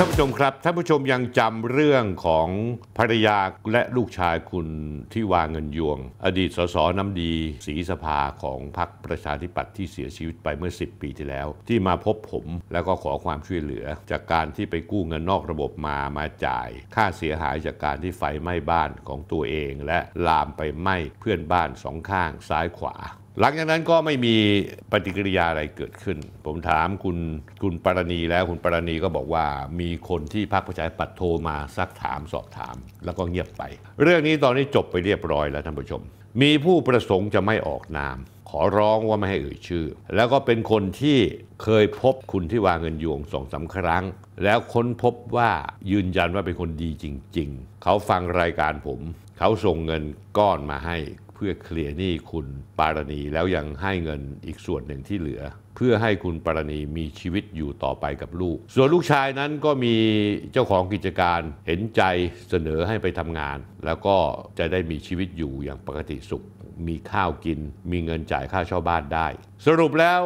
ท่านผู้ชมครับท่านผู้ชมยังจำเรื่องของภรรยาและลูกชายคุณที่วางเงินยวง อดีตสสน้ำดีศรีสภาของพรรคประชาธิปัตย์ที่เสียชีวิตไปเมื่อ 10 ปีที่แล้ว ที่มาพบผม แล้วก็ขอความช่วยเหลือจากการที่ไปกู้เงินนอกระบบมามาจ่าย ค่าเสียหายจากการที่ไฟไหม้บ้านของตัวเอง และลามไปไหม้เพื่อนบ้านสองข้างซ้ายขวาหลังจากนั้นก็ไม่มีปฏิกิริยาอะไรเกิดขึ้น ผมถามคุณคุณปรณีแล้วคุณปรณีก็บอกว่ามีคนที่พรรคประชาธิปัตย์โทรมาซักถามสอบถามแล้วก็เงียบไป เรื่องนี้ตอนนี้จบไปเรียบร้อยแล้วท่านผู้ชม มีผู้ประสงค์จะไม่ออกนาม ขอร้องว่าไม่ให้เอ่ยชื่อ แล้วก็เป็นคนที่เคยพบคุณที่วางเงินยวงสองสาครั้ง แล้วค้นพบว่ายืนยันว่าเป็นคนดีจริง ๆเขาฟังรายการผมเขาส่งเงินก้อนมาให้พื่อเคลียร์หนี้คุณปารณีแล้วยังให้เงินอีกส่วนหนึ่งที่เหลือ เพื่อให้คุณปารณีมีชีวิตอยู่ต่อไปกับลูก ส่วนลูกชายนั้นก็มีเจ้าของกิจการเห็นใจเสนอให้ไปทำงาน แล้วก็จะได้มีชีวิตอยู่อย่างปกติสุข มีข้าวกิน มีเงินจ่ายค่าเช่าบ้านได้ สรุปแล้ว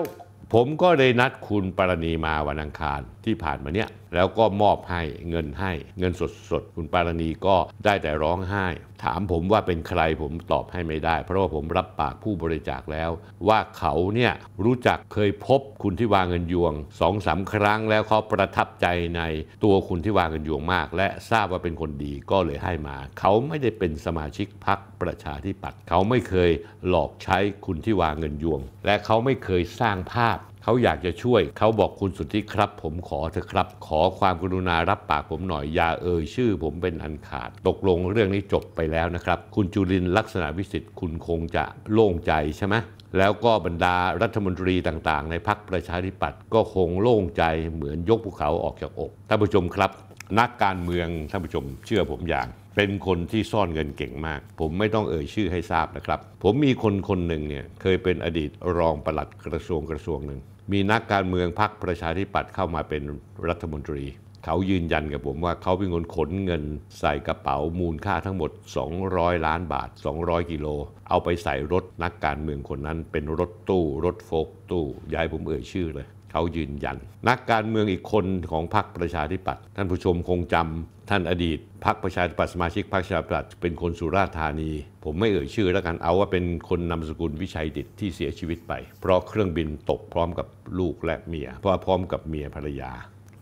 ผมก็เลยนัดคุณปารณีมาวันอังคารที่ผ่านมาเนี่ยแล้วก็มอบให้เงินให้เงินสดสดคุณปารณีก็ได้แต่ร้องไห้ ถามผมว่าเป็นใครผมตอบให้ไม่ได้ เพราะว่าผมรับปากผู้บริจาคแล้ว ว่าเขาเนี่ยรู้จักเคยพบคุณที่วางเงินยวงสองสาครั้งแล้วเขาประทับใจในตัวคุณที่วางเงินยวงมาก และทราบว่าเป็นคนดีก็เลยให้มา เขาไม่ได้เป็นสมาชิกพรรคประชาธิปัตย์เขาไม่เคยหลอกใช้คุณที่วางเงินยวง และเขาไม่เคยสร้างภาพเขาอยากจะช่วยเขาบอกคุณสุทธิครับผมขอเถอะครับขอความกรุณารับปากผมหน่อยอย่าเอ่ยชื่อผมเป็นอันขาด ตกลงเรื่องนี้จบไปแล้วนะครับ คุณจุลินลักษณะวิสิทธิ์ คุณคงจะโล่งใจใช่ไหมแล้วก็บรรดารัฐมนตรีต่างๆ ในพรรคประชาธิปัตย์ก็คงโล่งใจเหมือนยกภูเขาออกจากอกท่านผู้ชมครับ นักการเมืองท่านผู้ชมเชื่อผมอย่าง เป็นคนที่ซ่อนเงินเก่งมาก ผมไม่ต้องเอ่ยชื่อให้ทราบนะครับ ผมมีคนคนหนึ่งเนี่ยเคยเป็นอดีตรองปลัดกระทรวงกระทรวงหนึ่งมีนักการเมืองพรรคประชาธิปัตย์เข้ามาเป็นรัฐมนตรี เขายืนยันกับผมว่า เขาเป็นคนขนเงินใส่กระเป๋ามูลค่าทั้งหมด 200 ล้านบาท 200 กิโล เอาไปใส่รถนักการเมืองคนนั้นเป็นรถตู้รถโฟกตู้ ย้ายผมเอ่ยชื่อเลย เขายืนยัน นักการเมืองอีกคนของพรรคประชาธิปัตย์ท่านผู้ชมคงจำท่านอดีตพักประชาธิปัตย์สมาชิกพักประชาธิปัตย์เป็นคนสุราษฎร์ธานี ผมไม่เอ่ยชื่อ แล้วกันเอาว่าเป็นคนนามสกุลวิชัยดิตที่เสียชีวิตไป เพราะเครื่องบินตกพร้อมกับลูกและเมีย เพราะพร้อมกับเมียภรรยา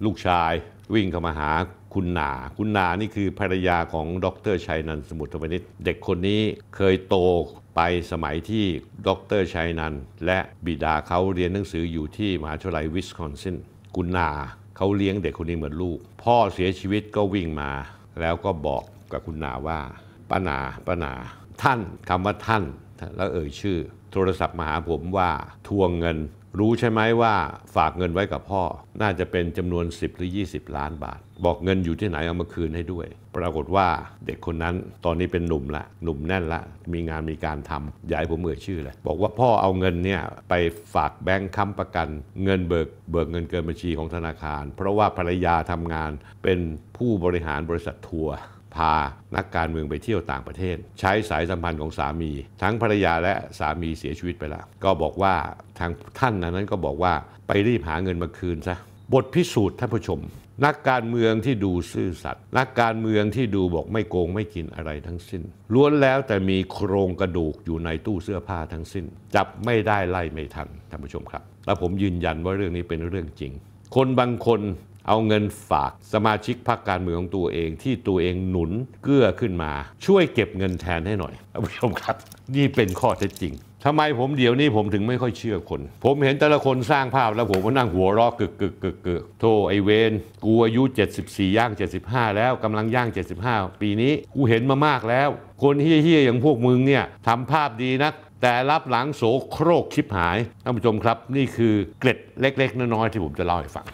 ลูกชายวิ่งเข้ามาหาคุณนา คุณนานี่คือภรรยาของดรชัยนันสมุทรวณิชเด็กคนนี้เคยโตไปสมัยที่ดรชัยนันและบิดาเขาเรียนหนังสืออยู่ที่มหาวิทยาลัยวิสคอนซินกุณนาเขาเลี้ยงเด็กคนนี้เหมือนลูก พ่อเสียชีวิตก็วิ่งมา แล้วก็บอกกับคุณนาว่า ป้านา ป้านา ท่าน คำว่าท่าน แล้วเอ่ยชื่อ โทรศัพท์มาหาผมว่าทวงเงินรู้ใช่ไหมว่าฝากเงินไว้กับพ่อน่าจะเป็นจำนวน 10 หรือ 20 ล้านบาท บอกเงินอยู่ที่ไหนเอามาคืนให้ด้วย ปรากฏว่าเด็กคนนั้นตอนนี้เป็นหนุ่มละหนุ่มแน่นละ มีงานมีการทำยายผมเอ่ยชื่อเลยบอกว่าพ่อเอาเงินเนี่ยไปฝากแบงค์ค้ำประกัน เงินเบิกเบิกเงินเกินบัญชีของธนาคาร เพราะว่าภรรยาทำงานเป็นผู้บริหารบริษัททัวร์พานักการเมืองไปเที่ยวต่างประเทศ ใช้สายสัมพันธ์ของสามี ทั้งภรรยาและสามีเสียชีวิตไปแล้วก็บอกว่าทางท่านนั้นก็บอกว่าไปรีบหาเงินมาคืนซะบทพิสูจน์ท่านผู้ชม นักการเมืองที่ดูซื่อสัตย์นักการเมืองที่ดูบอกไม่โกงไม่กินอะไรทั้งสิ้นล้วนแล้วแต่มีโครงกระดูกอยู่ในตู้เสื้อผ้าทั้งสิ้นจับไม่ได้ไล่ไม่ทันท่านผู้ชมครับ และผมยืนยันว่าเรื่องนี้เป็นเรื่องจริง คนบางคนเอาเงินฝากสมาชิกพรรคการเมืองของตัวเองที่ตัวเองหนุนเกื้อขึ้นมา ช่วยเก็บเงินแทนให้หน่อยท่านผู้ชมครับ นี่เป็นข้อเท็จจริงทำไมผมเดี๋ยวนี้ผมถึงไม่ค่อยเชื่อคน ผมเห็นแต่ละคนสร้างภาพแล้วผมก็นั่งหัวรอกึกกึกกึกกึกโท่ไอเวนกูอายุ 74 ย่าง 75 แล้วกำลังย่าง 75 ปีนี้กูเห็นมามากแล้ว คนเฮี้ยๆอย่างพวกมึงเนี่ยทำภาพดีนัก แต่รับหลังโสโครกลิปหายท่านผู้ชมครับ นี่คือเกร็ดเล็ก ๆ น้อยๆที่ผมจะเล่าให้ฟัง